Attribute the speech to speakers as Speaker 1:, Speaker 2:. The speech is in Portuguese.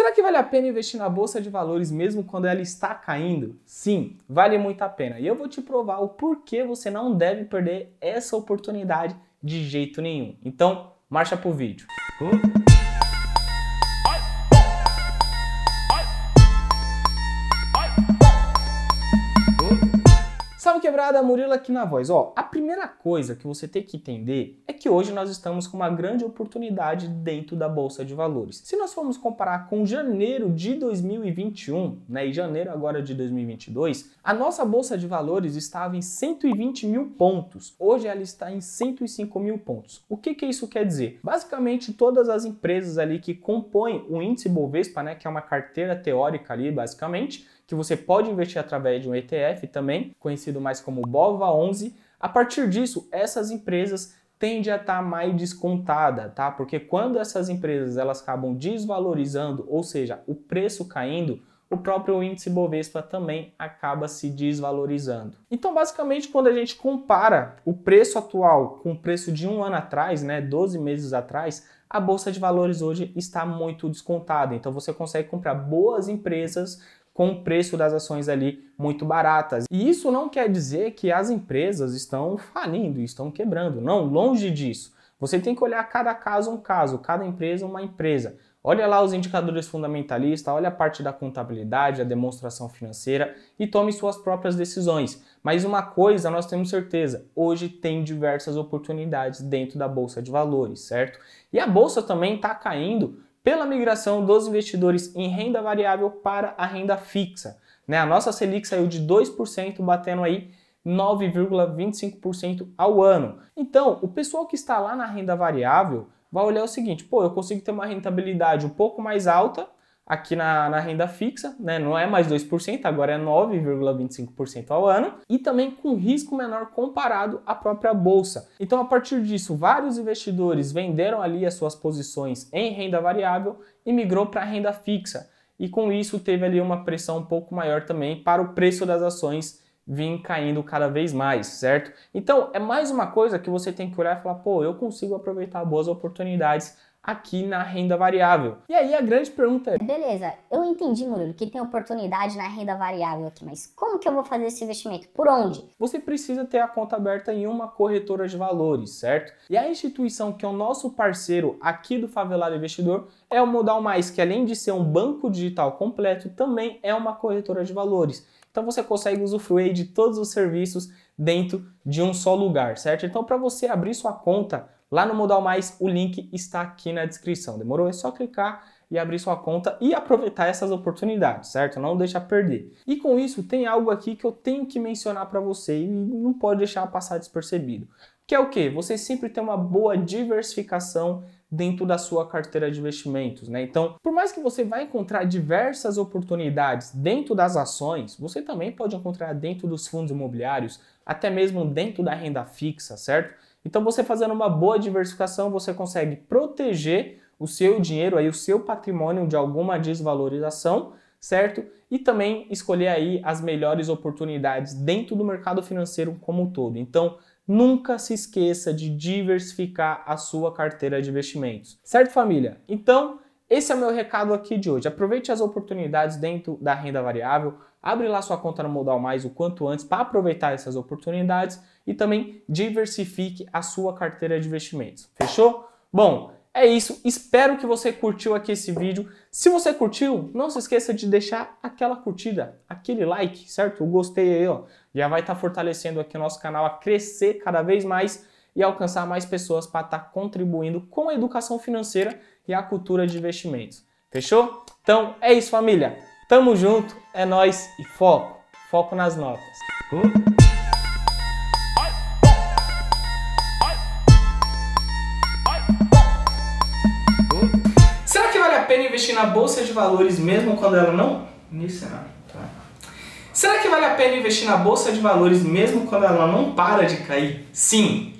Speaker 1: Será que vale a pena investir na bolsa de valores mesmo quando ela está caindo? Sim, vale muito a pena. E eu vou te provar o porquê você não deve perder essa oportunidade de jeito nenhum. Então, marcha pro vídeo. Uh. Salve quebrada, Murilo aqui na voz. Ó, a primeira coisa que você tem que entender é que hoje nós estamos com uma grande oportunidade dentro da bolsa de valores. Se nós formos comparar com janeiro de 2021, né, e janeiro agora de 2022, a nossa bolsa de valores estava em 120 mil pontos. Hoje ela está em 105 mil pontos. O que que isso quer dizer? Basicamente todas as empresas ali que compõem o índice Bovespa, né, que é uma carteira teórica ali, basicamente, que você pode investir através de um ETF também, conhecido mais como BOVA11. A partir disso, essas empresas tende a estar tá mais descontada, tá? Porque quando essas empresas elas acabam desvalorizando, ou seja, o preço caindo, o próprio índice Bovespa também acaba se desvalorizando. Então, basicamente, quando a gente compara o preço atual com o preço de um ano atrás, né, 12 meses atrás, a bolsa de valores hoje está muito descontada. Então, você consegue comprar boas empresas com o preço das ações ali muito baratas. E isso não quer dizer que as empresas estão falindo, estão quebrando. Não, longe disso. Você tem que olhar cada caso um caso, cada empresa uma empresa. Olha lá os indicadores fundamentalistas, olha a parte da contabilidade, a demonstração financeira e tome suas próprias decisões. Mas uma coisa nós temos certeza, hoje tem diversas oportunidades dentro da bolsa de valores, certo? E a bolsa também está caindo pela migração dos investidores em renda variável para a renda fixa. Né? A nossa Selic saiu de 2%, batendo aí 9,25% ao ano. Então, o pessoal que está lá na renda variável vai olhar o seguinte: pô, eu consigo ter uma rentabilidade um pouco mais alta aqui na, na, renda fixa, né? não é mais 2%, agora é 9,25% ao ano, e também com risco menor comparado à própria bolsa. Então, a partir disso, vários investidores venderam ali as suas posições em renda variável e migrou para renda fixa. E com isso teve ali uma pressão um pouco maior também para o preço das ações vir caindo cada vez mais, certo? Então, é mais uma coisa que você tem que olhar e falar, pô, eu consigo aproveitar boas oportunidades aqui na renda variável. E aí a grande pergunta é: beleza, eu entendi, Murilo, que tem oportunidade na renda variável aqui, mas como que eu vou fazer esse investimento? Por onde? Você precisa ter a conta aberta em uma corretora de valores, certo? E a instituição que é o nosso parceiro aqui do Favelado Investidor é o Modal Mais, que além de ser um banco digital completo, também é uma corretora de valores. Então você consegue usufruir de todos os serviços dentro de um só lugar, certo? Então, para você abrir sua conta lá no Modal Mais, o link está aqui na descrição, demorou? É só clicar e abrir sua conta e aproveitar essas oportunidades, certo? Não deixar perder. E com isso, tem algo aqui que eu tenho que mencionar para você e não pode deixar passar despercebido. Que é o quê? Você sempre tem uma boa diversificação dentro da sua carteira de investimentos, né? Então, por mais que você vai encontrar diversas oportunidades dentro das ações, você também pode encontrar dentro dos fundos imobiliários, até mesmo dentro da renda fixa, certo? Então, você fazendo uma boa diversificação, você consegue proteger o seu dinheiro aí, o seu patrimônio de alguma desvalorização, certo? E também escolher aí as melhores oportunidades dentro do mercado financeiro como um todo. Então, Nunca se esqueça de diversificar a sua carteira de investimentos. Certo, família? Então, esse é o meu recado aqui de hoje. Aproveite as oportunidades dentro da renda variável, abre lá sua conta no Modal Mais o quanto antes para aproveitar essas oportunidades e também diversifique a sua carteira de investimentos. Fechou? Bom, é isso, espero que você curtiu aqui esse vídeo. Se você curtiu, não se esqueça de deixar aquela curtida, aquele like, certo? O gostei aí, ó. Já vai estar tá fortalecendo aqui o nosso canal a crescer cada vez mais e alcançar mais pessoas para estar tá contribuindo com a educação financeira e a cultura de investimentos. Fechou? Então é isso, família. Tamo junto, é nós e foco. Foco nas notas. Uh. na bolsa de valores mesmo quando ela não. Nisso né? tá. Será que vale a pena investir na bolsa de valores mesmo quando ela não para de cair? Sim,